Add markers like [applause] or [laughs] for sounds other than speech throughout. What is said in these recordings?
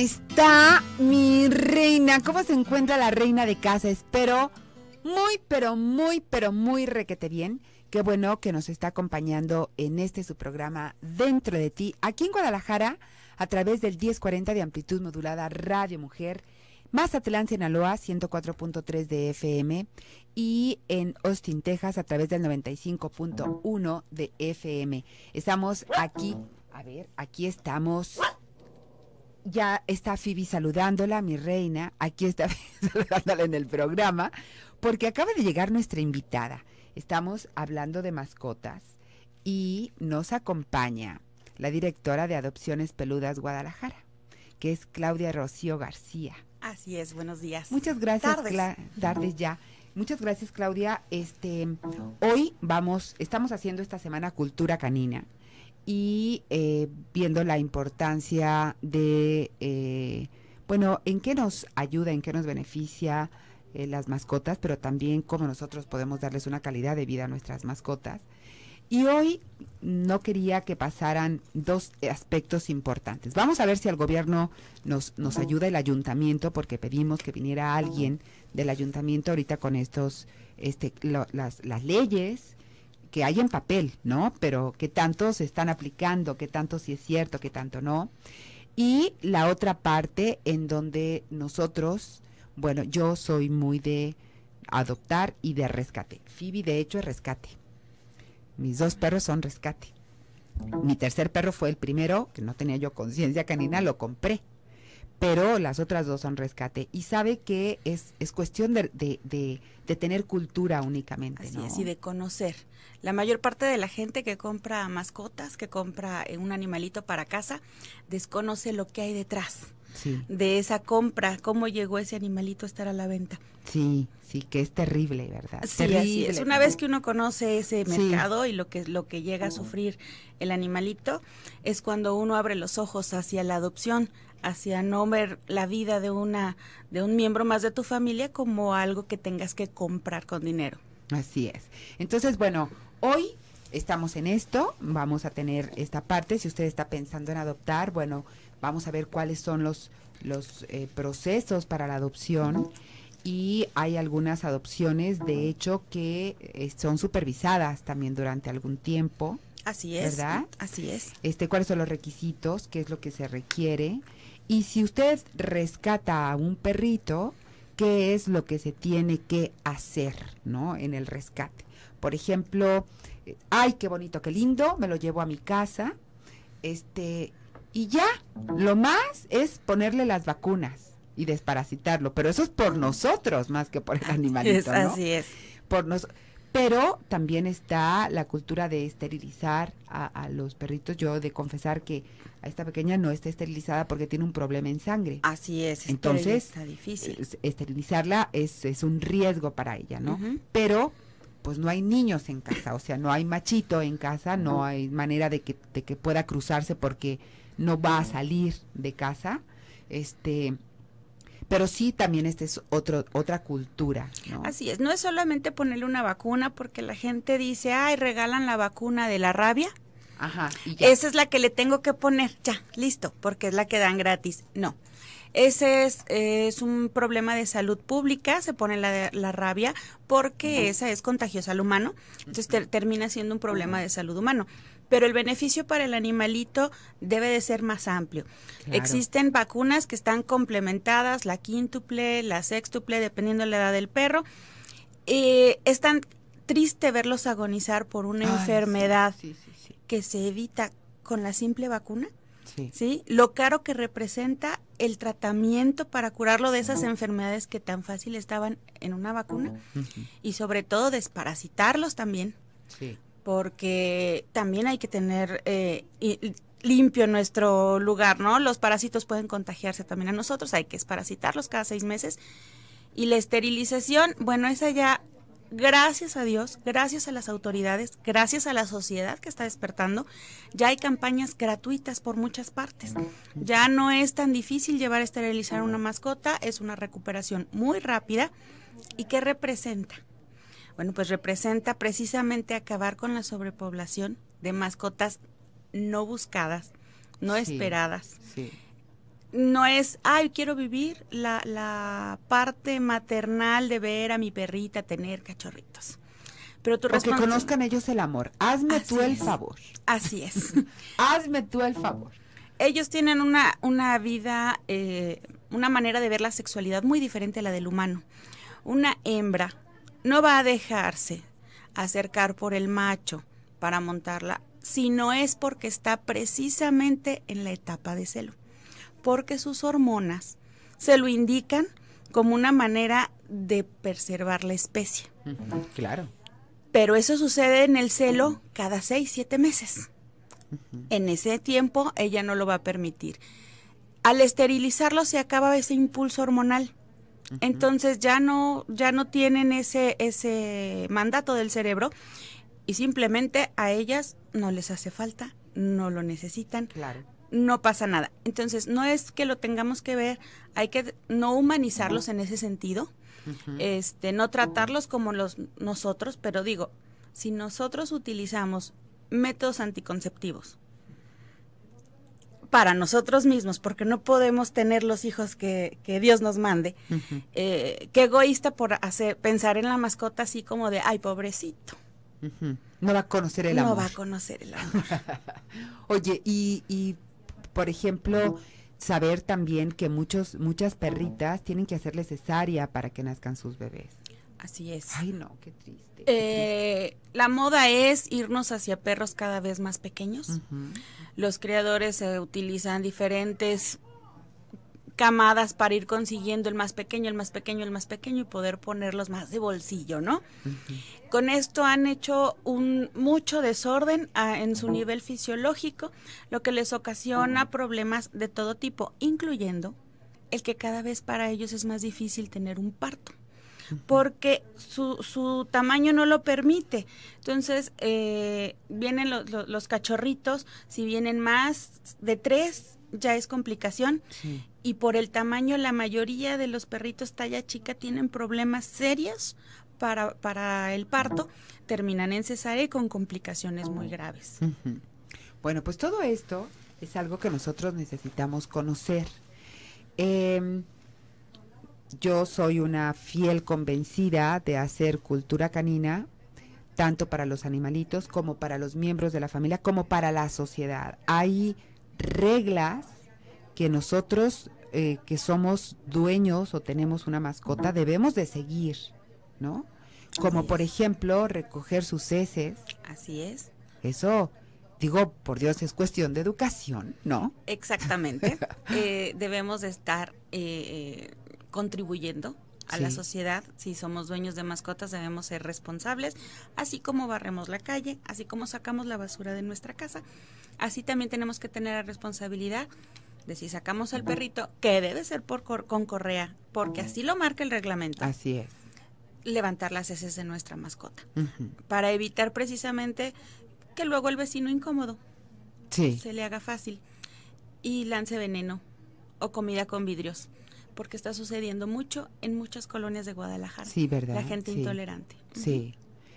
está mi reina? ¿Cómo se encuentra la reina de casa? Espero muy, pero muy, pero muy requete bien. Qué bueno que nos está acompañando en este su programa Dentro de ti, aquí en Guadalajara, a través del 1040 de amplitud modulada Radio Mujer, Mazatlán, Sinaloa, 104.3 de FM y en Austin, Texas, a través del 95.1 de FM. Estamos aquí, a ver, aquí estamos ya está Phoebe saludándola, mi reina. Aquí está [laughs] saludándola en el programa, porque acaba de llegar nuestra invitada. Estamos hablando de mascotas y nos acompaña la directora de Adopciones Peludas Guadalajara, que es Claudia Rocío García. Así es, buenos días. Muchas gracias. Tardes, tardes ya. Muchas gracias, Claudia. Este, hoy vamos, estamos haciendo esta semana Cultura Canina y eh, viendo la importancia de, eh, bueno, en qué nos ayuda, en qué nos beneficia eh, las mascotas, pero también cómo nosotros podemos darles una calidad de vida a nuestras mascotas. Y hoy no quería que pasaran dos aspectos importantes. Vamos a ver si el gobierno nos, nos ayuda, el ayuntamiento, porque pedimos que viniera alguien del ayuntamiento ahorita con estos, este, las, las leyes que hay en papel, ¿no? Pero qué tanto se están aplicando, qué tanto sí es cierto, qué tanto no. Y la otra parte en donde nosotros, bueno, yo soy muy de adoptar y de rescate. Phoebe, de hecho, es rescate. Mis dos perros son rescate. Mi tercer perro fue el primero, que no tenía yo conciencia canina, lo compré pero las otras dos son rescate. Y sabe que es, cuestión de, tener cultura únicamente. Así es, y de conocer. La mayor parte de la gente que compra mascotas, que compra eh, un animalito para casa, desconoce lo que hay detrás. de esa compra, cómo llegó ese animalito a estar a la venta. Sí, sí, que es terrible, ¿verdad? Sí, es. Una vez que uno conoce ese mercado y lo que, lo que llega a oh. sufrir el animalito, es cuando uno abre los ojos hacia la adopción, hacia no ver la vida de una de un miembro más de tu familia como algo que tengas que comprar con dinero. Así es. Entonces, bueno, hoy estamos en esto, vamos a tener esta parte, si usted está pensando en adoptar, bueno, vamos a ver cuáles son los los eh, procesos para la adopción. y hay algunas adopciones, de hecho, que eh, son supervisadas también durante algún tiempo. Así es. ¿Verdad? Así es. Este, ¿Cuáles son los requisitos? ¿Qué es lo que se requiere? Y si usted rescata a un perrito, ¿qué es lo que se tiene que hacer, ¿no? En el rescate. Por ejemplo, eh, ay, qué bonito, qué lindo, me lo llevo a mi casa. Este, y ya, lo más es ponerle las vacunas y desparasitarlo, pero eso es por nosotros más que por el animalito, es, Así es. Por nosotros pero también está la cultura de esterilizar a, los perritos. Yo de confesar que a esta pequeña no está esterilizada porque tiene un problema en sangre. Así es. Entonces, está difícil. esterilizarla es, un riesgo para ella, ¿no? Pero pues no hay niños en casa, o sea, no hay machito en casa, no hay manera de que, de que pueda cruzarse porque no va a salir de casa. Este, pero sí, también esta es otro, otra cultura. ¿no? Así es, no es solamente ponerle una vacuna porque la gente dice, ay, regalan la vacuna de la rabia. Ajá. Esa es la que le tengo que poner, ya, listo, porque es la que dan gratis. No. Ese es, es un problema de salud pública, se pone la, la rabia porque esa es contagiosa al humano, entonces termina siendo un problema de salud humano pero el beneficio para el animalito debe de ser más amplio. Existen vacunas que están complementadas, la quíntuple, la sextuple, dependiendo de la edad del perro. Eh, es tan triste verlos agonizar por una enfermedad que se evita con la simple vacuna. Sí. Lo caro que representa el tratamiento para curarlo de esas enfermedades que tan fácil estaban en una vacuna oh. y sobre todo desparasitarlos también. Sí porque también hay que tener eh, limpio nuestro lugar, ¿no? Los parásitos pueden contagiarse también a nosotros, hay que parasitarlos cada seis meses. Y la esterilización, bueno, esa ya, gracias a Dios, gracias a las autoridades, gracias a la sociedad que está despertando, ya hay campañas gratuitas por muchas partes. Ya no es tan difícil llevar a esterilizar una mascota, es una recuperación muy rápida. ¿Y qué representa? Bueno, pues representa precisamente acabar con la sobrepoblación de mascotas no buscadas, no esperadas. No es, ay, quiero vivir la, parte maternal de ver a mi perrita tener cachorritos. Pero tu que conozcan ellos el amor. Hazme tú el favor. Así es. [laughs] Hazme tú el favor. Ellos tienen una, una vida, eh, una manera de ver la sexualidad muy diferente a la del humano. Una hembra no va a dejarse acercar por el macho para montarla, si no es porque está precisamente en la etapa de celo, porque sus hormonas se lo indican como una manera de preservar la especie. Claro. Pero eso sucede en el celo cada seis, siete meses. En ese tiempo ella no lo va a permitir. Al esterilizarlo se acaba ese impulso hormonal entonces ya no, ya no tienen ese, ese mandato del cerebro y simplemente a ellas no les hace falta, no lo necesitan. Claro. No pasa nada. Entonces, no es que lo tengamos que ver, hay que no humanizarlos en ese sentido, este, no tratarlos como los nosotros, pero digo, si nosotros utilizamos métodos anticonceptivos para nosotros mismos, porque no podemos tener los hijos que, Dios nos mande, eh, qué egoísta por hacer, pensar en la mascota así como de, ay, pobrecito. No va a conocer el amor. No va a conocer el amor. [laughs] Oye, y, y, por ejemplo, saber también que muchos, muchas perritas tienen que hacerle cesárea para que nazcan sus bebés. Así es. Ay, no, qué triste. Eh, la moda es irnos hacia perros cada vez más pequeños. Los criadores utilizan diferentes camadas para ir consiguiendo el más pequeño, el más pequeño, el más pequeño y poder ponerlos más de bolsillo, ¿no? Con esto han hecho un mucho desorden ah, en su nivel fisiológico, lo que les ocasiona problemas de todo tipo, incluyendo el que cada vez para ellos es más difícil tener un parto porque su, su tamaño no lo permite. Entonces, eh, vienen los, cachorritos, si vienen más de tres, ya es complicación. Y por el tamaño, la mayoría de los perritos talla chica tienen problemas serios para, para el parto, terminan en cesárea con complicaciones muy graves. Bueno, pues todo esto es algo que nosotros necesitamos conocer. Eh, yo soy una fiel convencida de hacer cultura canina, tanto para los animalitos como para los miembros de la familia, como para la sociedad. Hay reglas que nosotros eh, que somos dueños o tenemos una mascota debemos de seguir, ¿no? Como por ejemplo recoger sus heces. Así es. Eso, digo, por Dios, es cuestión de educación, ¿no? Exactamente. [laughs] Eh, debemos estar eh, contribuyendo a la sociedad. Si somos dueños de mascotas debemos ser responsables, así como barremos la calle, así como sacamos la basura de nuestra casa, así también tenemos que tener la responsabilidad de si sacamos al perrito, que debe ser por con correa, porque así lo marca el reglamento. Así es. Levantar las heces de nuestra mascota, para evitar precisamente que luego el vecino incómodo se le haga fácil y lance veneno o comida con vidrios porque está sucediendo mucho en muchas colonias de Guadalajara. Sí, ¿verdad? La gente intolerante. Sí,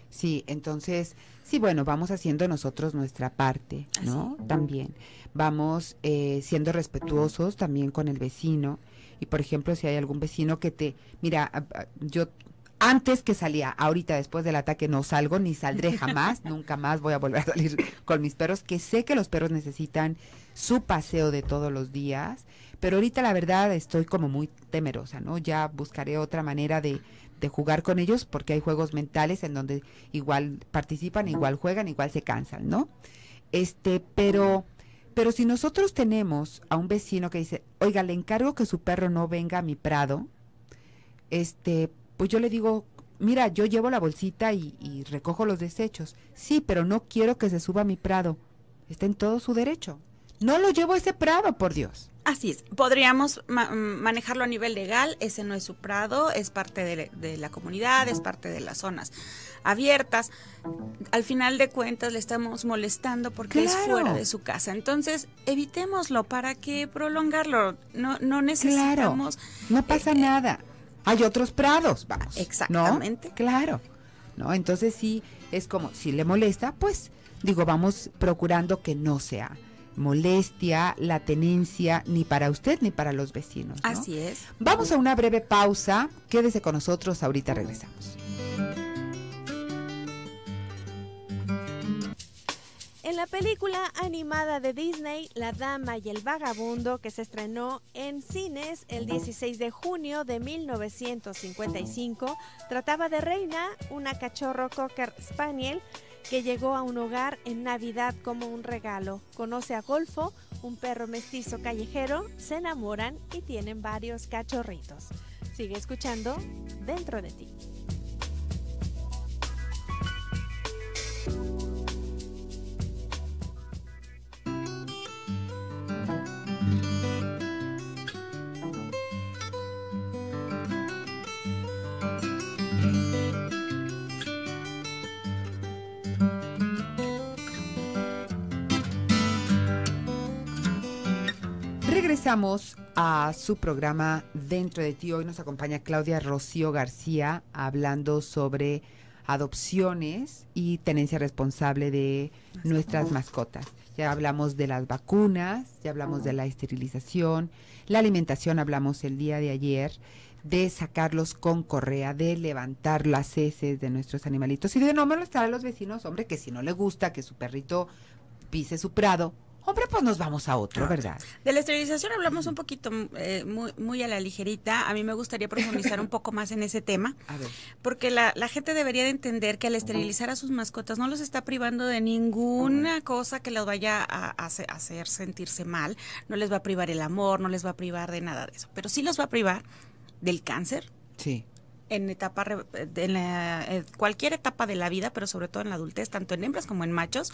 sí, entonces, sí, bueno, vamos haciendo nosotros nuestra parte, ¿no? También. Vamos eh, siendo respetuosos también con el vecino. Y por ejemplo, si hay algún vecino que te, mira, yo antes que salía, ahorita después del ataque no salgo ni saldré jamás, [laughs] nunca más voy a volver a salir con mis perros, que sé que los perros necesitan su paseo de todos los días, pero ahorita la verdad estoy como muy temerosa, ¿no? Ya buscaré otra manera de, de jugar con ellos porque hay juegos mentales en donde igual participan, igual juegan, igual se cansan, ¿no? Este, pero... Pero si nosotros tenemos a un vecino que dice, oiga, le encargo que su perro no venga a mi prado, este, pues yo le digo, mira, yo llevo la bolsita y, recojo los desechos. Sí, pero no quiero que se suba mi prado. Está en todo su derecho. No lo llevo a ese prado, por Dios. Así es, podríamos mm, manejarlo a nivel legal, ese no es su prado, es parte de, la comunidad, es parte de las zonas abiertas. Al final de cuentas le estamos molestando porque es fuera de su casa. Entonces, evitémoslo para que prolongarlo. No, no necesitamos... No pasa eh, eh, nada hay otros prados, vamos. Exactamente. Claro. ¿No? Entonces sí, es como, si le molesta, pues digo, vamos procurando que no sea molestia la tenencia ni para usted ni para los vecinos. Así es. Vamos a una breve pausa, quédese con nosotros, ahorita regresamos. En la película animada de Disney, La Dama y el Vagabundo, que se estrenó en cines el 16 de junio de 1955, trataba de Reina, una cachorro cocker spaniel, que llegó a un hogar en Navidad como un regalo. Conoce a Golfo, un perro mestizo callejero, se enamoran y tienen varios cachorritos. Sigue escuchando Dentro de ti. Regresamos a su programa Dentro de ti. Hoy nos acompaña Claudia Rocío García hablando sobre adopciones y tenencia responsable de nuestras mascotas. Ya hablamos de las vacunas, ya hablamos de la esterilización, la alimentación hablamos el día de ayer, de sacarlos con correa, de levantar las heces de nuestros animalitos y de no molestar a los vecinos, hombre, que si no le gusta que su perrito pise su prado, Hombre, pues nos vamos a otro, ¿verdad? De la esterilización hablamos un poquito eh, muy, a la ligerita. A mí me gustaría profundizar un poco más en ese tema. [laughs] A ver. Porque la, gente debería de entender que al esterilizar a sus mascotas no los está privando de ninguna cosa que los vaya a, hacer sentirse mal. No les va a privar el amor, no les va a privar de nada de eso. Pero sí los va a privar del cáncer. Sí en etapa en eh, cualquier etapa de la vida, pero sobre todo en la adultez, tanto en hembras como en machos,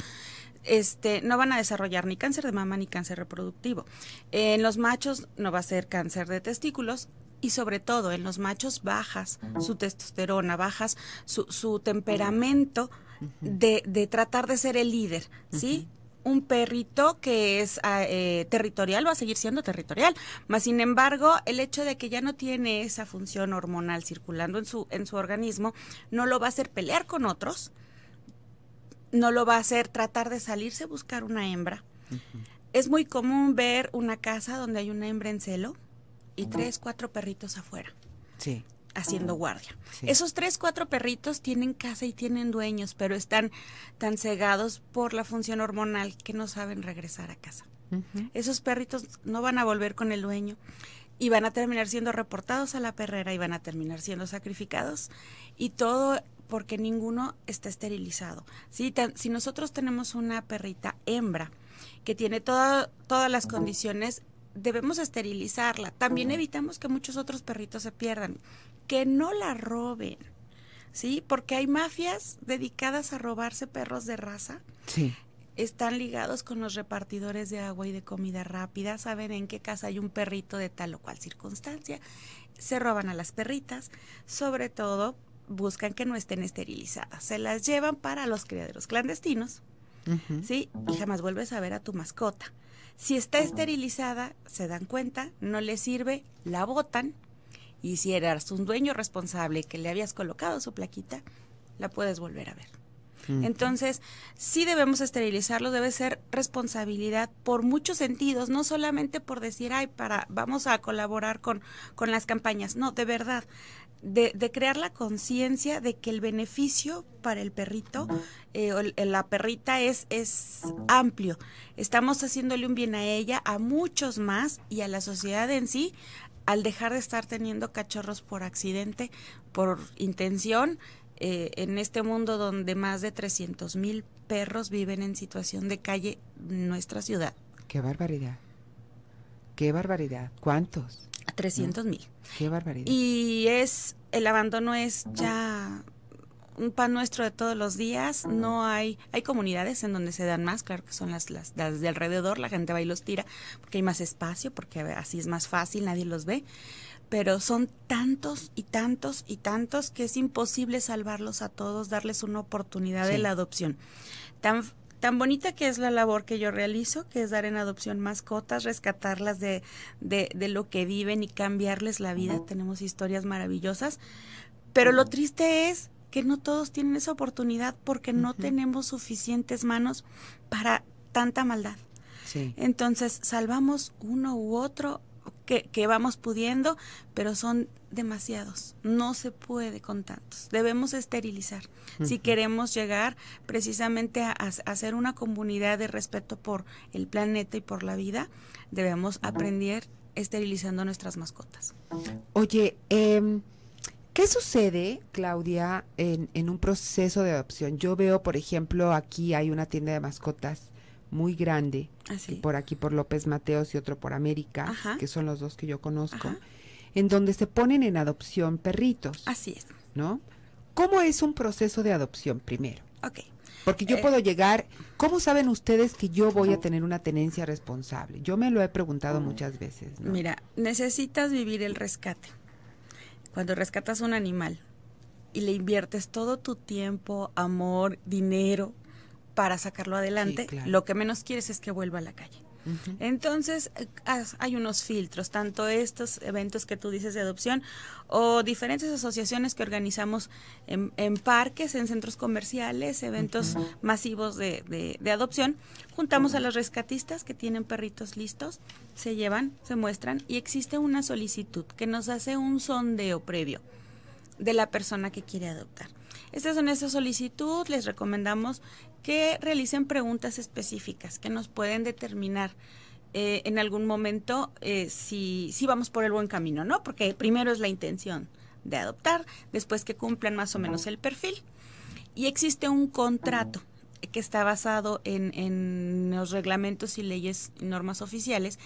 este no van a desarrollar ni cáncer de mama ni cáncer reproductivo. En los machos no va a ser cáncer de testículos, y sobre todo en los machos bajas su testosterona, bajas su, su temperamento de, de, tratar de ser el líder, ¿sí? un perrito que es ah, eh, territorial va a seguir siendo territorial, más sin embargo el hecho de que ya no tiene esa función hormonal circulando en su en su organismo no lo va a hacer pelear con otros, no lo va a hacer tratar de salirse a buscar una hembra. Es muy común ver una casa donde hay una hembra en celo y tres cuatro perritos afuera. Sí haciendo guardia. Esos tres, cuatro perritos tienen casa y tienen dueños, pero están tan cegados por la función hormonal que no saben regresar a casa. Esos perritos no van a volver con el dueño y van a terminar siendo reportados a la perrera y van a terminar siendo sacrificados y todo porque ninguno está esterilizado. Si, si nosotros tenemos una perrita hembra que tiene todas las condiciones, debemos esterilizarla. También evitamos que muchos otros perritos se pierdan que no la roben. ¿Sí? Porque hay mafias dedicadas a robarse perros de raza. Sí están ligados con los repartidores de agua y de comida rápida, saben en qué casa hay un perrito de tal o cual circunstancia, se roban a las perritas, sobre todo buscan que no estén esterilizadas, se las llevan para los criaderos clandestinos, ¿sí? Y jamás vuelves a ver a tu mascota. Si está esterilizada, se dan cuenta, no le sirve, la botan, y si eras un dueño responsable que le habías colocado su plaquita, la puedes volver a ver. Entonces, sí debemos esterilizarlo, debe ser responsabilidad por muchos sentidos, no solamente por decir, ay, para, vamos a colaborar con, con las campañas, no, de verdad, de, de crear la conciencia de que el beneficio para el perrito, eh, eh la perrita es, es amplio. Estamos haciéndole un bien a ella, a muchos más y a la sociedad en sí al dejar de estar teniendo cachorros por accidente, por intención, eh, en este mundo donde más de 300 mil perros viven en situación de calle, nuestra ciudad. Qué barbaridad. Qué barbaridad. ¿Cuántos? 300 mil. Qué barbaridad. Y es, el abandono es ya un pan nuestro de todos los días. No hay, hay comunidades en donde se dan más, claro que son las, las, de alrededor, la gente va y los tira porque hay más espacio, porque así es más fácil, nadie los ve. Pero son tantos y tantos y tantos que es imposible salvarlos a todos, darles una oportunidad de la adopción. Tan, tan bonita que es la labor que yo realizo, que es dar en adopción mascotas, rescatarlas de, de, lo que viven y cambiarles la vida. Tenemos historias maravillosas, pero lo triste es que no todos tienen esa oportunidad porque no tenemos suficientes manos para tanta maldad. Sí. Entonces, salvamos uno u otro que, vamos pudiendo, pero son demasiados. No se puede con tantos. Debemos esterilizar si queremos llegar precisamente a, ser una comunidad de respeto por el planeta y por la vida. Debemos aprender esterilizando nuestras mascotas. Oye, eh, ¿Qué sucede, Claudia, en, un proceso de adopción? Yo veo, por ejemplo, aquí hay una tienda de mascotas muy grande, ah, por aquí por López Mateos y otro por América, que son los dos que yo conozco, en donde se ponen en adopción perritos. Así es. ¿No? ¿Cómo es un proceso de adopción primero? Ok. Porque yo eh, puedo llegar, ¿cómo saben ustedes que yo voy a tener una tenencia responsable? Yo me lo he preguntado muchas veces. Mira, necesitas vivir el rescate cuando rescatas un animal y le inviertes todo tu tiempo, amor, dinero para sacarlo adelante, lo que menos quieres es que vuelva a la calle. Entonces, eh, hay unos filtros, tanto estos eventos que tú dices de adopción o diferentes asociaciones que organizamos en, parques, en centros comerciales, eventos masivos de, adopción. Juntamos a los rescatistas que tienen perritos listos, se llevan, se muestran y existe una solicitud que nos hace un sondeo previo de la persona que quiere adoptar. Estas son esas solicitud, les recomendamos que realicen preguntas específicas que nos pueden determinar eh, en algún momento eh, si, si vamos por el buen camino, ¿no? Porque primero es la intención de adoptar, después que cumplan más o menos el perfil. Y existe un contrato que está basado en, en, los reglamentos y leyes y normas oficiales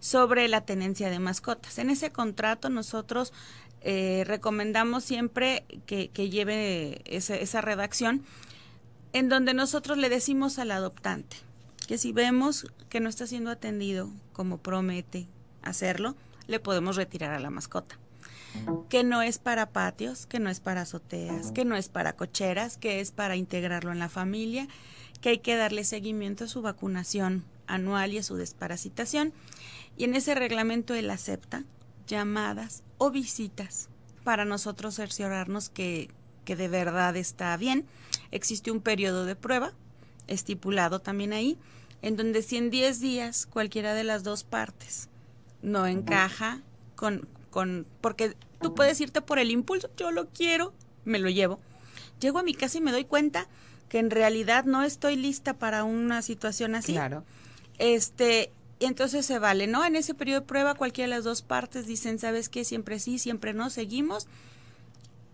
sobre la tenencia de mascotas. En ese contrato nosotros eh, recomendamos siempre que, lleve esa redacción en donde nosotros le decimos al adoptante que si vemos que no está siendo atendido como promete hacerlo, le podemos retirar a la mascota. Que no es para patios, que no es para azoteas, que no es para cocheras, que es para integrarlo en la familia, que hay que darle seguimiento a su vacunación anual y a su desparasitación. Y en ese reglamento él acepta llamadas o visitas para nosotros cerciorarnos que, que de verdad está bien existe un periodo de prueba, estipulado también ahí, en donde si en 10 días cualquiera de las dos partes no encaja con, con, porque tú puedes irte por el impulso, yo lo quiero, me lo llevo. Llego a mi casa y me doy cuenta que en realidad no estoy lista para una situación así. Claro. Este, y entonces se vale, ¿no? En ese periodo de prueba cualquiera de las dos partes dicen, ¿sabes qué? Siempre sí, siempre no, seguimos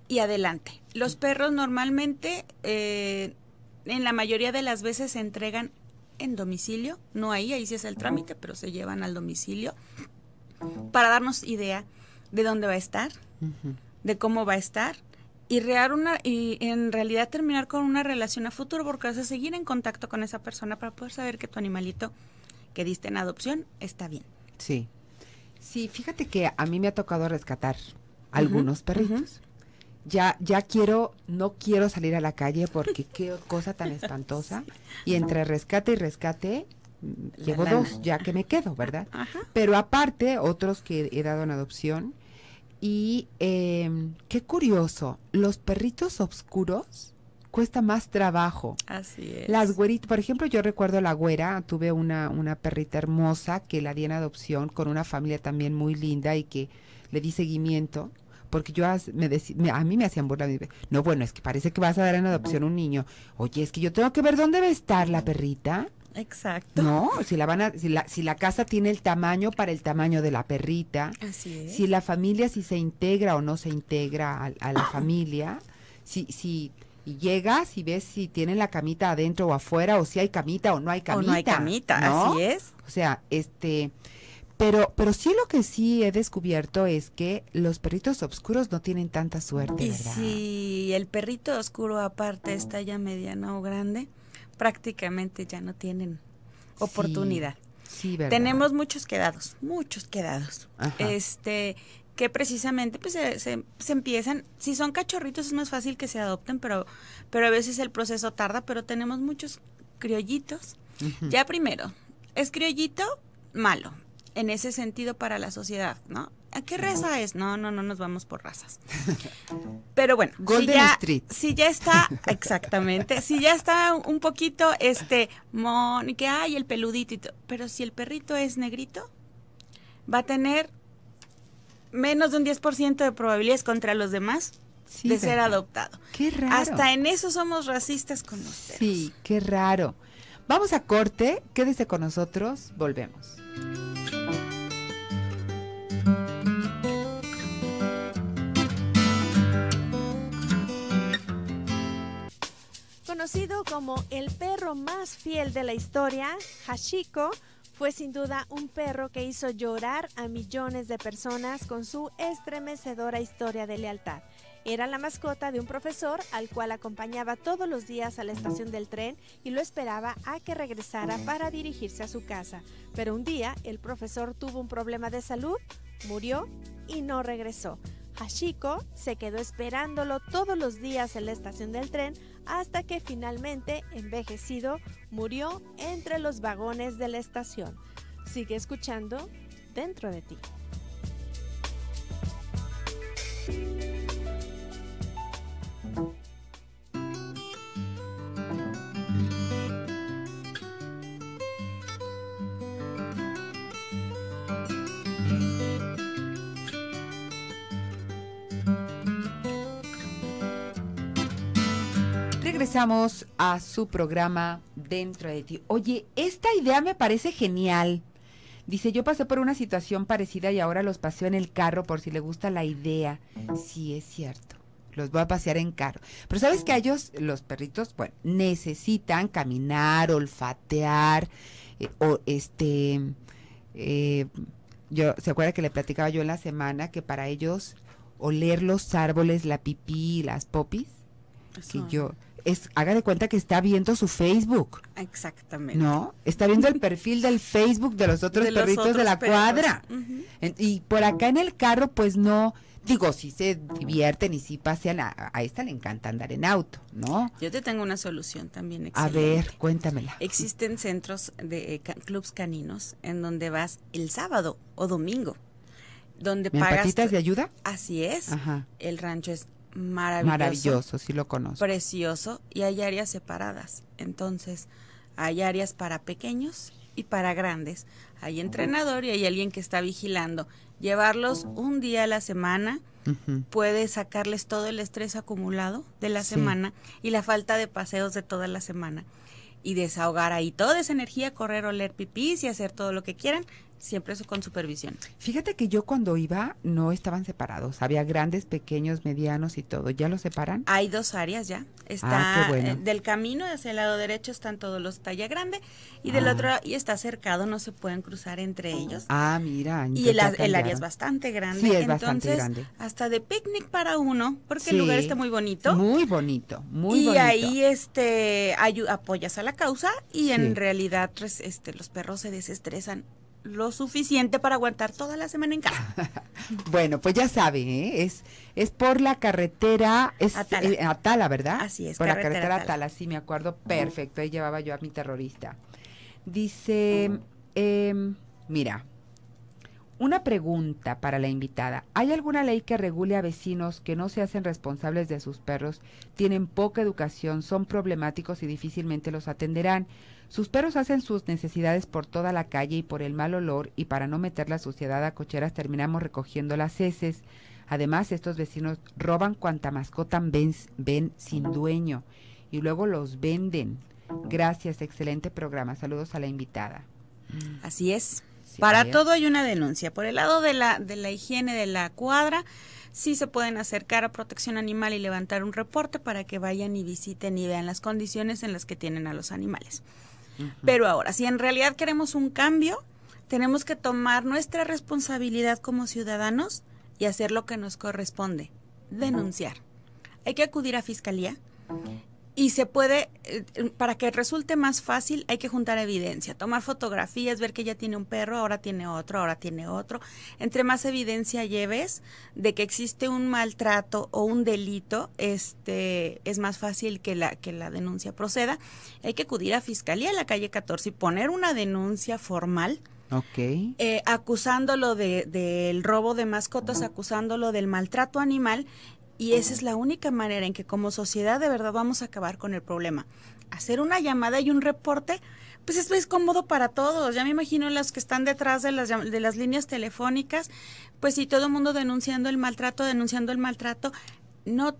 y adelante. Los perros normalmente, eh, en la mayoría de las veces, se entregan en domicilio, no ahí, ahí sí es el trámite, pero se llevan al domicilio para darnos idea de dónde va a estar, de cómo va a estar y, rear una, y en realidad terminar con una relación a futuro, porque vas a seguir en contacto con esa persona para poder saber que tu animalito que diste en adopción está bien. Sí. Sí, fíjate que a mí me ha tocado rescatar algunos perritos ya, ya quiero, no quiero salir a la calle porque [laughs] qué cosa tan espantosa. Y entre rescate y rescate, mm, llevo dos, ya que me quedo, ¿verdad? Pero aparte, otros que he dado en adopción. Y em, qué curioso, los perritos oscuros cuesta más trabajo. Así es. Las güeritas, por ejemplo, yo recuerdo la güera, tuve una, una perrita hermosa que la di en adopción con una familia también muy linda y que le di seguimiento porque yo me, a mí me hacían burla. No, bueno, es que parece que vas a dar en adopción un niño. Oye, es que yo tengo que ver dónde debe estar la perrita. Exacto. No, si la van a, si la, si la casa tiene el tamaño para el tamaño de la perrita. Así es. Si la familia, si se integra o no se integra a, la familia, si, si llegas y ves si tienen la camita adentro o afuera, o si hay camita o no hay camita. no hay camita, así es. O sea, este, pero, pero sí lo que sí he descubierto es que los perritos oscuros no tienen tanta suerte. Y si el perrito oscuro aparte está ya mediana o grande, prácticamente ya no tienen oportunidad. Sí, ¿verdad? Tenemos muchos quedados, muchos quedados. Este, que precisamente pues se, empiezan, si son cachorritos es más fácil que se adopten, pero, pero a veces el proceso tarda, pero tenemos muchos criollitos. Ya primero, es criollito malo, en ese sentido para la sociedad, ¿no? ¿A qué raza es? No, no, no nos vamos por razas. [laughs] Pero bueno, Golden si ya, Street. Si ya está, [laughs] exactamente, si ya está un poquito este mon, que hay el peludito, y pero si el perrito es negrito, va a tener menos de un 10% de probabilidades contra los demás de ser adoptado. Qué raro. Hasta en eso somos racistas con ustedes. Sí, qué raro. Vamos a corte, quédese con nosotros, volvemos. Conocido como el perro más fiel de la historia, Hashiko fue sin duda un perro que hizo llorar a millones de personas con su estremecedora historia de lealtad. Era la mascota de un profesor al cual acompañaba todos los días a la estación del tren y lo esperaba a que regresara para dirigirse a su casa. Pero un día el profesor tuvo un problema de salud, murió y no regresó. Hashiko se quedó esperándolo todos los días en la estación del tren hasta que finalmente, envejecido, murió entre los vagones de la estación. Sigue escuchando dentro de ti. Empezamos a su programa Dentro de ti. Oye, esta idea me parece genial. Dice, yo pasé por una situación parecida y ahora los paseo en el carro por si le gusta la idea. Sí, es cierto. Los voy a pasear en carro. Pero sabes que a ellos, los perritos, bueno, necesitan caminar, olfatear, eh, o este, eh, yo, ¿se acuerda que le platicaba yo en la semana que para ellos oler los árboles, la pipí, las popis? Que yo, es, haga de cuenta que está viendo su Facebook. Exactamente. ¿No? Está viendo el [laughs] perfil del Facebook de los otros perritos de la cuadra. y por acá en el carro, pues no, digo, si se divierten y si pasean, a, esta le encanta andar en auto, ¿no? Yo te tengo una solución también. A ver, cuéntamela. Existen centros de eh, clubs caninos en donde vas el sábado o domingo donde pagas de ayuda? Así es. El rancho es maravilloso. si lo conozco. Precioso y hay áreas separadas. Entonces, hay áreas para pequeños y para grandes. Hay entrenador y hay alguien que está vigilando. Llevarlos un día a la semana puede sacarles todo el estrés acumulado de la semana y la falta de paseos de toda la semana. Y desahogar ahí toda esa energía, correr, oler pipí y hacer todo lo que quieran, siempre eso con supervisión. Fíjate que yo cuando iba no estaban separados, había grandes, pequeños, medianos y todo. ¿Ya los separan? Hay dos áreas ya. Está ah, eh, del camino hacia el lado derecho están todos los talla grande y del ah. otro y está cercado, no se pueden cruzar entre oh. ellos. Ah, mira. Y el, área es bastante grande. es entonces, bastante grande. Hasta de picnic para uno, porque el lugar está muy bonito. Muy bonito, muy y bonito. Y ahí este apoyas a la causa y en realidad pues, este los perros se desestresan lo suficiente para aguantar toda la semana en casa. [laughs] bueno, pues ya saben, ¿eh? es, es por la carretera es, Atala. Eh, ¿verdad? Así es. Por la carretera Atala. sí, me acuerdo perfecto. Ahí llevaba yo a mi terrorista. Dice, em, mira, una pregunta para la invitada. ¿Hay alguna ley que regule a vecinos que no se hacen responsables de sus perros, tienen poca educación, son problemáticos y difícilmente los atenderán? Sus perros hacen sus necesidades por toda la calle y por el mal olor y para no meter la suciedad a cocheras terminamos recogiendo las heces. Además, estos vecinos roban cuanta mascota ven, ven sin dueño y luego los venden. Gracias, excelente programa. Saludos a la invitada. Así es. Para todo hay una denuncia. Por el lado de la, de la higiene de la cuadra, sí se pueden acercar a protección animal y levantar un reporte para que vayan y visiten y vean las condiciones en las que tienen a los animales. Pero ahora, si en realidad queremos un cambio, tenemos que tomar nuestra responsabilidad como ciudadanos y hacer lo que nos corresponde, denunciar. Hay que acudir a fiscalía y se puede, eh, para que resulte más fácil, hay que juntar evidencia, tomar fotografías, ver que ya tiene un perro, ahora tiene otro, ahora tiene otro. Entre más evidencia lleves de que existe un maltrato o un delito, este, es más fácil que la, que la denuncia proceda. Hay que acudir a Fiscalía en la calle 14 y poner una denuncia formal. Eh, acusándolo de, del robo de mascotas, acusándolo del maltrato animal y esa es la única manera en que como sociedad de verdad vamos a acabar con el problema. Hacer una llamada y un reporte, pues esto es cómodo para todos. Ya me imagino los que están detrás de las, de las líneas telefónicas, pues si todo el mundo denunciando el maltrato, denunciando el maltrato, no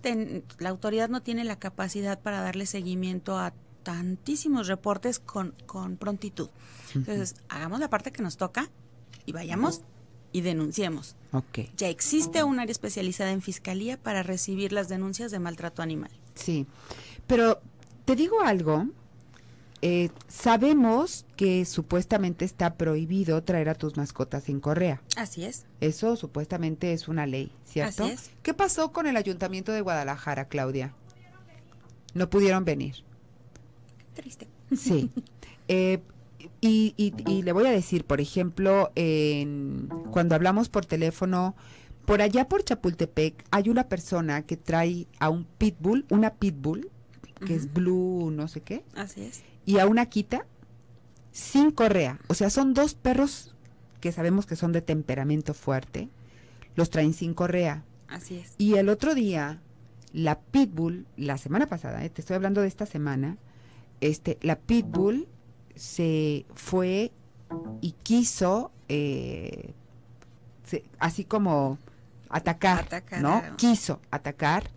la autoridad no tiene la capacidad para darle seguimiento a tantísimos reportes con, con prontitud. Entonces, hagamos la parte que nos toca y vayamos y denunciemos. Okay. Ya existe un área especializada en fiscalía para recibir las denuncias de maltrato animal. Sí, pero te digo algo. Eh, sabemos que supuestamente está prohibido traer a tus mascotas en correa. Así es. Eso supuestamente es una ley, ¿cierto? Así es. ¿Qué pasó con el ayuntamiento de Guadalajara, Claudia? No pudieron venir. Qué triste. Sí. [laughs] Eh, y, le voy a decir, por ejemplo, cuando hablamos por teléfono, por allá por Chapultepec hay una persona que trae a un pitbull, una pitbull, que es blue, no sé qué. Así es. Y a una quita sin correa. O sea, son dos perros que sabemos que son de temperamento fuerte. Los traen sin correa. Así es. Y el otro día, la pitbull, la semana pasada, eh, te estoy hablando de esta semana, este, la pitbull se fue y quiso, eh, así como atacar, ¿no? Quiso atacar.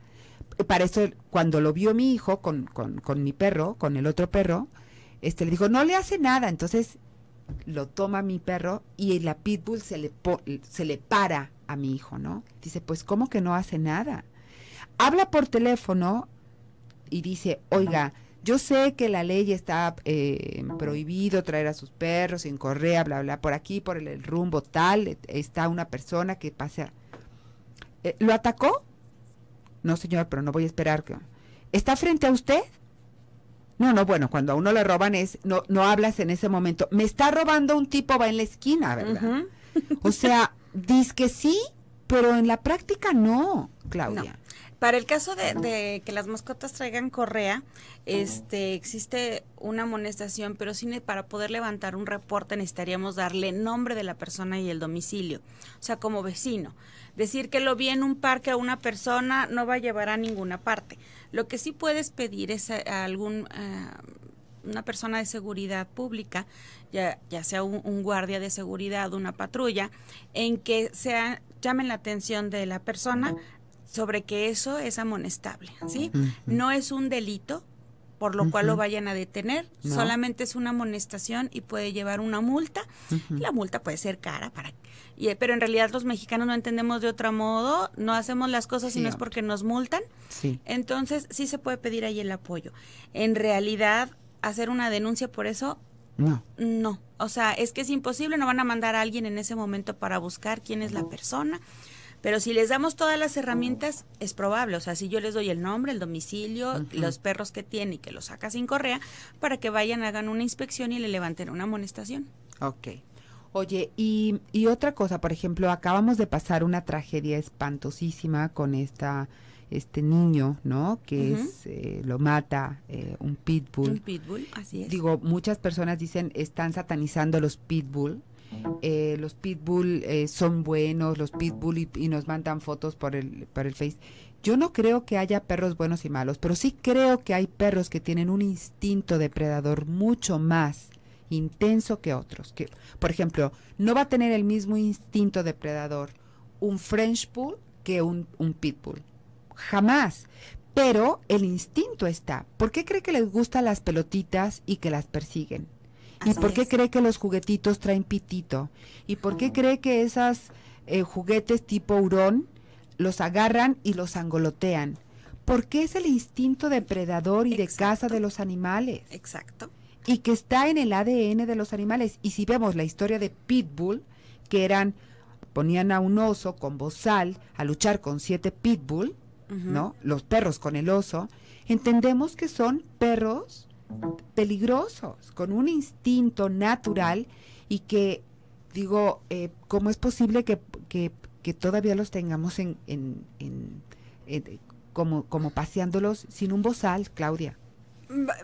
Eh, para eso cuando lo vio mi hijo con, con, mi perro, con el otro perro, este le dijo, no le hace nada. Entonces lo toma mi perro y la pitbull se le, se le para a mi hijo, ¿no? Dice, pues ¿cómo que no hace nada? Habla por teléfono y dice, oiga, yo sé que la ley está eh, prohibido traer a sus perros en correa, bla, bla, por aquí, por el, rumbo tal, eh, está una persona que pasa. Eh, ¿Lo atacó? No, señor, pero no voy a esperar. Que... ¿Está frente a usted? No, no, bueno, cuando a uno le roban es, no, no hablas en ese momento. Me está robando un tipo, va en la esquina, ¿verdad? o sea, dice que sí, pero en la práctica no, Claudia. Para el caso de, que las mascotas traigan correa, este existe una amonestación, pero sin, para poder levantar un reporte necesitaríamos darle nombre de la persona y el domicilio, o sea, como vecino. Decir que lo vi en un parque a una persona no va a llevar a ninguna parte. Lo que sí puedes pedir es a, algún... Eh, una persona de seguridad pública, ya, ya sea un, guardia de seguridad, una patrulla, en que sea, llamen la atención de la persona sobre que eso es amonestable, ¿sí? No es un delito, por lo cual lo vayan a detener, solamente es una amonestación y puede llevar una multa. La multa puede ser cara para pero en realidad los mexicanos no entendemos de otro modo, no hacemos las cosas si no es porque nos multan. Sí. Entonces, sí se puede pedir ahí el apoyo. En realidad hacer una denuncia por eso no. No, o sea, es que es imposible, no van a mandar a alguien en ese momento para buscar quién es la persona. Pero si les damos todas las herramientas, mm. es probable. O sea, si yo les doy el nombre, el domicilio, los perros que tiene y que los saca sin correa, para que vayan, hagan una inspección y le levanten una amonestación. Ok. Oye, y, y otra cosa, por ejemplo, acabamos de pasar una tragedia espantosísima con esta este niño, ¿no? Que es, eh, lo mata eh, un pitbull. Un pitbull, así es. Digo, muchas personas dicen, están satanizando a los pitbull, eh, los pitbull eh, son buenos, los pitbull y, nos mandan fotos por el, por el Face. Yo no creo que haya perros buenos y malos, pero sí creo que hay perros que tienen un instinto depredador mucho más intenso que otros. Que, por ejemplo, no va a tener el mismo instinto depredador un French Bull que un, un Pitbull. Jamás. Pero el instinto está. ¿Por qué cree que les gustan las pelotitas y que las persiguen? ¿Y por qué cree que los juguetitos traen pitito? ¿Y por qué oh. cree que esas eh, juguetes tipo hurón los agarran y los angolotean? Porque es el instinto depredador y de caza de los animales. Exacto. Y que está en el ADN de los animales. Y si vemos la historia de Pitbull, que eran, ponían a un oso con bozal a luchar con siete Pitbull, ¿no? Los perros con el oso, entendemos que son perros peligrosos, con un instinto natural y que, digo, eh, ¿cómo es posible que, que, todavía los tengamos en, en, eh, como, como paseándolos sin un bozal, Claudia?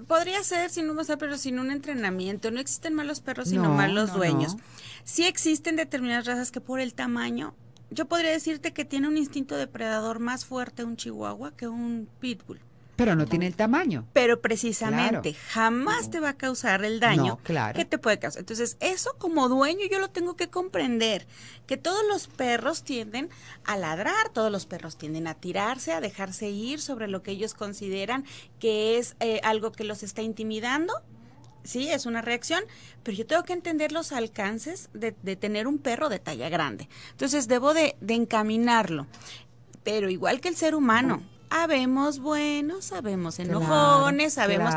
Podría ser sin un bozal, pero sin un entrenamiento. No existen malos perros, sino malos dueños. Si existen determinadas razas que por el tamaño yo podría decirte que tiene un instinto depredador más fuerte un chihuahua que un pitbull. Pero no tiene el tamaño. Pero precisamente jamás te va a causar el daño claro. que te puede causar. Entonces, eso como dueño yo lo tengo que comprender, que todos los perros tienden a ladrar, todos los perros tienden a tirarse, a dejarse ir sobre lo que ellos consideran que es eh, algo que los está intimidando. Sí, es una reacción, pero yo tengo que entender los alcances de, tener un perro de talla grande. Entonces, debo de encaminarlo. Pero igual que el ser humano, habemos buenos, sabemos enojones, sabemos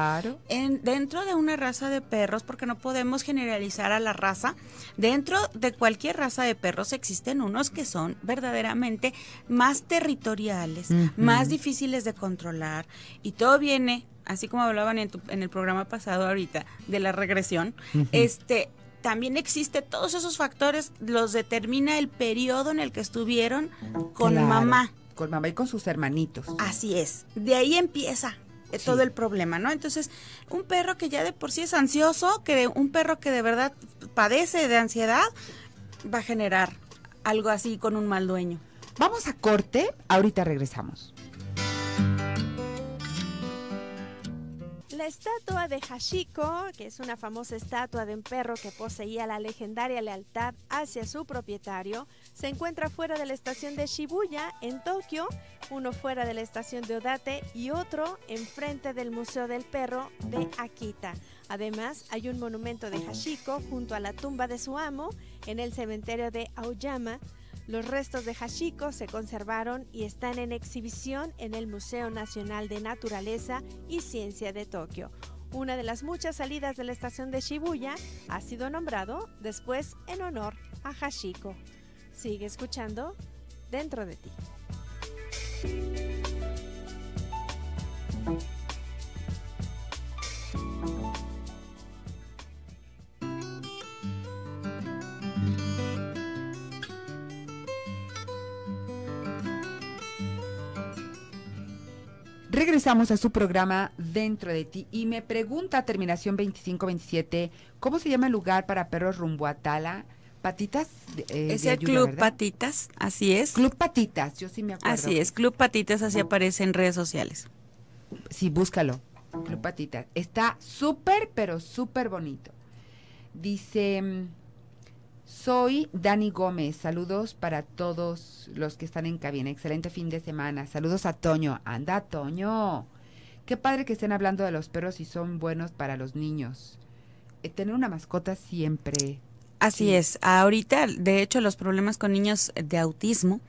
En, dentro de una raza de perros, porque no podemos generalizar a la raza, dentro de cualquier raza de perros existen unos que son verdaderamente más territoriales, más difíciles de controlar y todo viene, así como hablaban en, el programa pasado ahorita, de la regresión, este... También existe todos esos factores, los determina el periodo en el que estuvieron con mamá con mamá y con sus hermanitos. Así es. De ahí empieza eh, todo el problema, ¿no? Entonces, un perro que ya de por sí es ansioso, que un perro que de verdad padece de ansiedad, va a generar algo así con un mal dueño. Vamos a corte, ahorita regresamos. La estatua de Hashiko, que es una famosa estatua de un perro que poseía la legendaria lealtad hacia su propietario, se encuentra fuera de la estación de Shibuya, en Tokio, uno fuera de la estación de Odate y otro enfrente del Museo del Perro de Akita. Además, hay un monumento de Hashiko junto a la tumba de su amo en el cementerio de Aoyama, los restos de Hashiko se conservaron y están en exhibición en el Museo Nacional de Naturaleza y Ciencia de Tokio. Una de las muchas salidas de la estación de Shibuya ha sido nombrado después en honor a Hashiko. Sigue escuchando dentro de ti. Regresamos a su programa Dentro de ti y me pregunta terminación 2527, ¿cómo se llama el lugar para perros rumbo a Tala? Patitas. Eh, es el Club Patitas, así es. Club Patitas, yo sí me acuerdo. Así es, Club Patitas, así aparece en redes sociales. Sí, búscalo, Club Patitas. Está súper, pero súper bonito. Dice... Soy Dani Gómez. Saludos para todos los que están en cabina. Excelente fin de semana. Saludos a Toño. Anda, Toño. Qué padre que estén hablando de los perros y son buenos para los niños. Eh, tener una mascota siempre. Así es. Ahorita, de hecho, los problemas con niños de autismo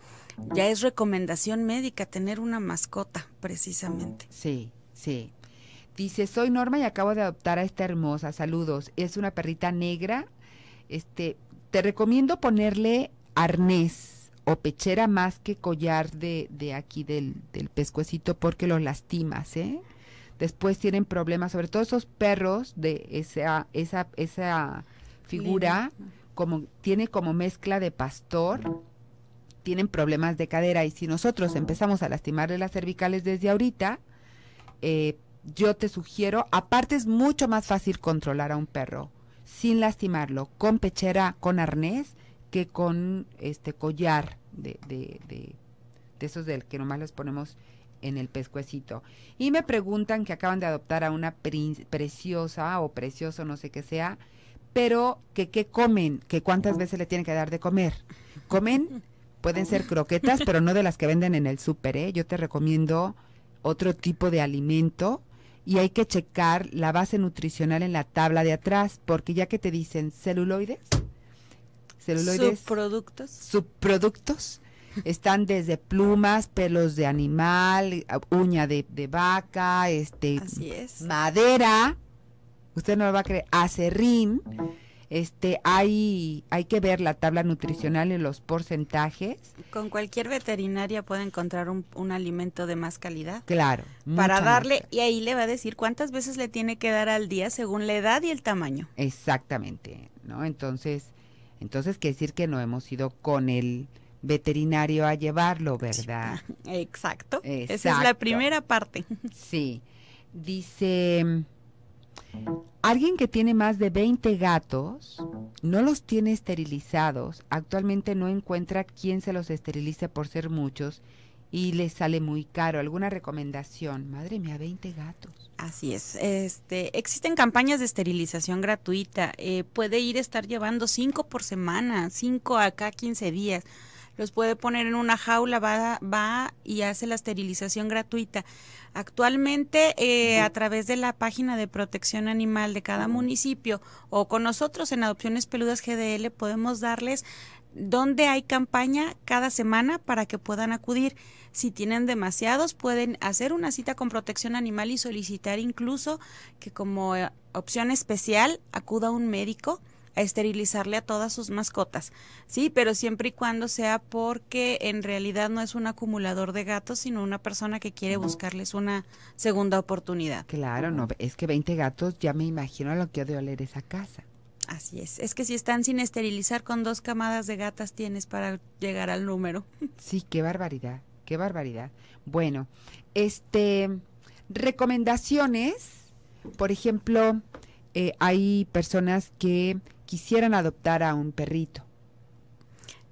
ya es recomendación médica tener una mascota, precisamente. Sí, sí. Dice, soy Norma y acabo de adoptar a esta hermosa. Saludos. Es una perrita negra, este te recomiendo ponerle arnés o pechera más que collar de, de aquí del, del pescuecito porque lo lastimas, ¿eh? Después tienen problemas, sobre todo esos perros de esa, esa, esa figura, como tiene como mezcla de pastor, tienen problemas de cadera. Y si nosotros oh. empezamos a lastimarle las cervicales desde ahorita, eh, yo te sugiero, aparte es mucho más fácil controlar a un perro sin lastimarlo, con pechera, con arnés, que con este collar de, de, de, esos del que nomás los ponemos en el pescuecito. Y me preguntan que acaban de adoptar a una preciosa o precioso, no sé qué sea, pero que qué comen, que cuántas oh. veces le tienen que dar de comer. Comen, pueden ser croquetas, pero no de las que venden en el súper, ¿eh? Yo te recomiendo otro tipo de alimento y hay que checar la base nutricional en la tabla de atrás, porque ya que te dicen celuloides, celuloides subproductos, subproductos están desde plumas, pelos de animal, uña de, vaca, este, madera, usted no va a creer, acerrín este hay hay que ver la tabla nutricional y los porcentajes con cualquier veterinaria puede encontrar un, alimento de más calidad claro para darle y ahí le va a decir cuántas veces le tiene que dar al día según la edad y el tamaño exactamente no entonces entonces quiere decir que no hemos ido con el veterinario a llevarlo [laughs] verdad exacto, exacto. esa es la primera parte sí dice Alguien que tiene más de 20 gatos, no los tiene esterilizados, actualmente no encuentra quien se los esterilice por ser muchos y les sale muy caro. ¿Alguna recomendación? Madre mía, 20 gatos. Así es. Este, existen campañas de esterilización gratuita. Eh, puede ir a estar llevando 5 por semana, 5 acá 15 días los puede poner en una jaula, va, va y hace la esterilización gratuita. Actualmente, eh, a través de la página de protección animal de cada municipio o con nosotros en Adopciones Peludas GDL podemos darles dónde hay campaña cada semana para que puedan acudir. Si tienen demasiados, pueden hacer una cita con protección animal y solicitar incluso que como eh, opción especial acuda un médico a esterilizarle a todas sus mascotas, ¿sí? Pero siempre y cuando sea porque en realidad no es un acumulador de gatos, sino una persona que quiere buscarles una segunda oportunidad. Claro, no, es que 20 gatos ya me imagino lo que ha de oler esa casa. Así es, es que si están sin esterilizar con dos camadas de gatas tienes para llegar al número. [laughs] Sí, qué barbaridad, qué barbaridad. Bueno, este, recomendaciones, por ejemplo, eh, hay personas que quisieran adoptar a un perrito?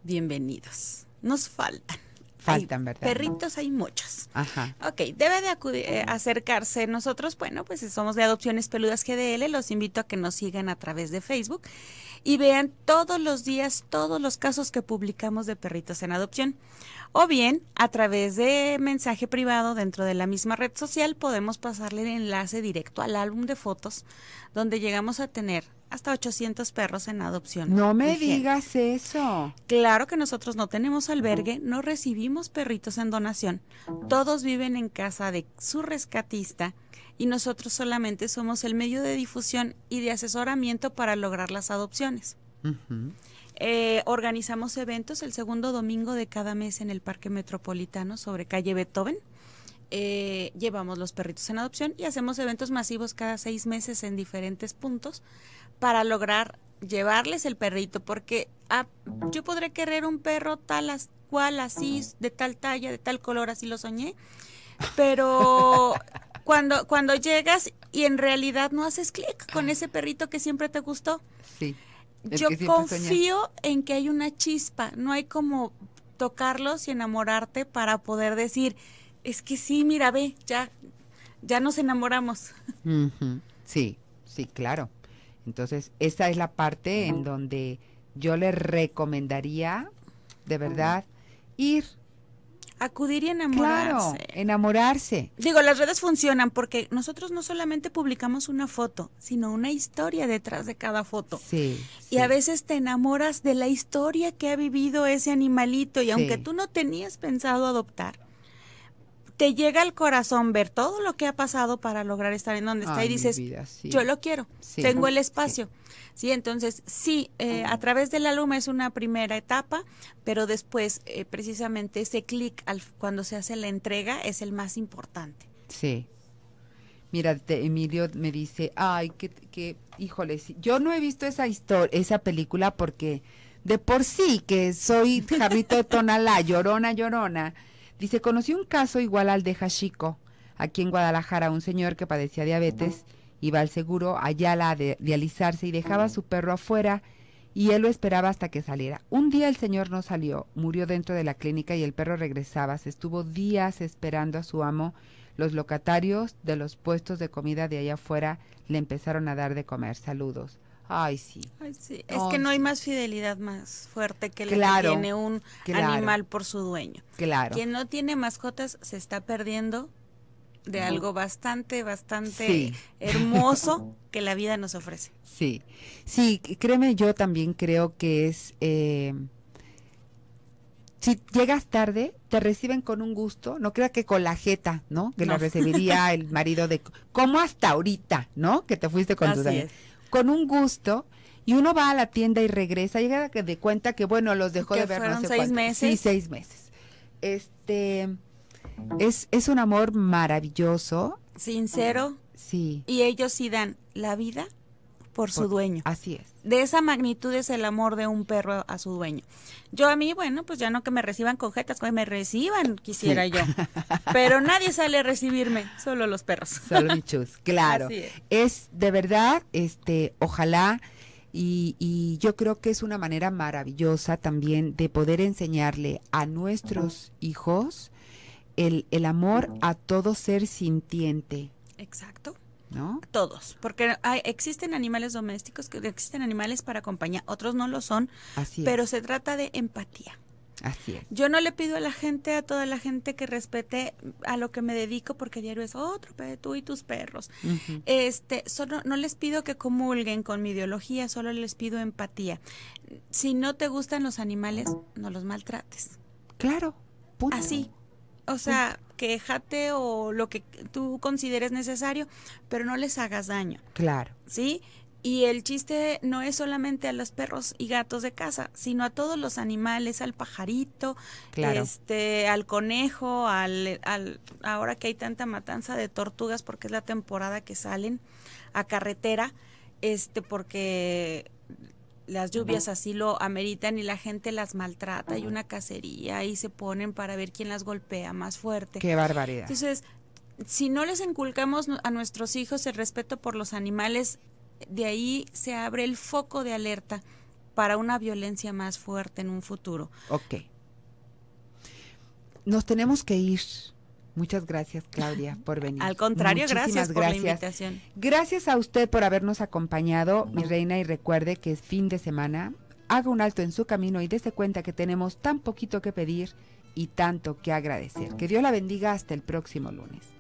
Bienvenidos. Nos faltan. Faltan, ¿verdad? Perritos hay muchos. Ajá. Ok, debe de eh, acercarse. Nosotros, bueno, pues somos de Adopciones Peludas GDL. Los invito a que nos sigan a través de Facebook y vean todos los días todos los casos que publicamos de perritos en adopción. O bien, a través de mensaje privado dentro de la misma red social, podemos pasarle el enlace directo al álbum de fotos, donde llegamos a tener hasta 800 perros en adopción. No me digas eso. Claro que nosotros no tenemos albergue, no recibimos perritos en donación. Todos viven en casa de su rescatista y nosotros solamente somos el medio de difusión y de asesoramiento para lograr las adopciones. Eh, organizamos eventos el segundo domingo de cada mes en el Parque Metropolitano sobre calle Beethoven. Eh, llevamos los perritos en adopción y hacemos eventos masivos cada seis meses en diferentes puntos para lograr llevarles el perrito, porque ah, yo podré querer un perro tal cual, así, de tal talla, de tal color, así lo soñé, pero [laughs] cuando, cuando llegas y en realidad no haces clic con ese perrito que siempre te gustó. Sí. Yo confío en que hay una chispa, no hay como tocarlos y enamorarte para poder decir, es que sí, mira, ve, ya, ya nos enamoramos. Sí, sí, claro. Entonces, esa es la parte en donde yo le recomendaría, de verdad, ir. Acudir y enamorarse. Claro, enamorarse. Digo, las redes funcionan porque nosotros no solamente publicamos una foto, sino una historia detrás de cada foto. Sí. Y a veces te enamoras de la historia que ha vivido ese animalito y aunque tú no tenías pensado adoptar, te llega al corazón ver todo lo que ha pasado para lograr estar en donde está y dices, yo lo quiero, tengo el espacio. Sí, entonces sí, eh, a través de la luma es una primera etapa, pero después eh, precisamente ese clic cuando se hace la entrega es el más importante. Sí. Mira, Emilio me dice, ay, que, que, híjole, yo no he visto esa historia, esa película porque de por sí que soy [laughs] Jarrito Tonalá, llorona, llorona, Dice, conoció un caso igual al de Hashiko, aquí en Guadalajara, un señor que padecía diabetes, iba al seguro allá a dializarse y dejaba a su perro afuera y él lo esperaba hasta que saliera. Un día el señor no salió, murió dentro de la clínica y el perro regresaba. Se estuvo días esperando a su amo. Los locatarios de los puestos de comida de allá afuera le empezaron a dar de comer. Saludos. Ay, sí. Es que no hay más fidelidad más fuerte que la que tiene un animal por su dueño. Claro. Quien no tiene mascotas se está perdiendo de algo bastante, bastante hermoso [laughs] que la vida nos ofrece. Sí, sí, créeme, yo también creo que es, eh, si llegas tarde, te reciben con un gusto, no crea que con la jeta, ¿no? Que lo recibiría el marido de, [laughs] como hasta ahorita, ¿no? Que te fuiste con Así tus con un gusto. Y uno va a la tienda y regresa, llega de cuenta que, bueno, los dejó de ver. Fueron no seis meses. Sí, seis meses. Este, es, es un amor maravilloso. Sincero. Sí. Y ellos sí dan la vida por su dueño. Así es de esa magnitud es el amor de un perro a su dueño. Yo a mí, bueno, pues ya no que me reciban conjetas, que me reciban, quisiera yo. Pero nadie sale a recibirme, solo los perros. Solo bichos, [laughs] claro. Es. de verdad, este, ojalá, y, yo creo que es una manera maravillosa también de poder enseñarle a nuestros hijos el, amor a todo ser sintiente. Exacto. Todos, porque existen animales domésticos, que existen animales para acompañar, otros no lo son, pero se trata de empatía. Así es. Yo no le pido a la gente, a toda la gente que respete a lo que me dedico, porque diario es otro, oh, tú y tus perros. Este, solo, no les pido que comulguen con mi ideología, solo les pido empatía. Si no te gustan los animales, no los maltrates. Claro. Punto. Así. O sea, quejate o lo que tú consideres necesario, pero no les hagas daño. Claro. ¿Sí? Y el chiste no es solamente a los perros y gatos de casa, sino a todos los animales, al pajarito, este, al conejo, al, al, ahora que hay tanta matanza de tortugas porque es la temporada que salen a carretera, este, porque las lluvias así lo ameritan y la gente las maltrata, hay una cacería y se ponen para ver quién las golpea más fuerte. Qué barbaridad. Entonces, si no les inculcamos a nuestros hijos el respeto por los animales, de ahí se abre el foco de alerta para una violencia más fuerte en un futuro. Ok. Nos tenemos que ir. Muchas gracias, Claudia, [laughs] por venir. Al contrario, gracias, por la invitación. Gracias a usted por habernos acompañado, mi reina, y recuerde que es fin de semana. Haga un alto en su camino y dése cuenta que tenemos tan poquito que pedir y tanto que agradecer. Oh. Que Dios la bendiga hasta el próximo lunes.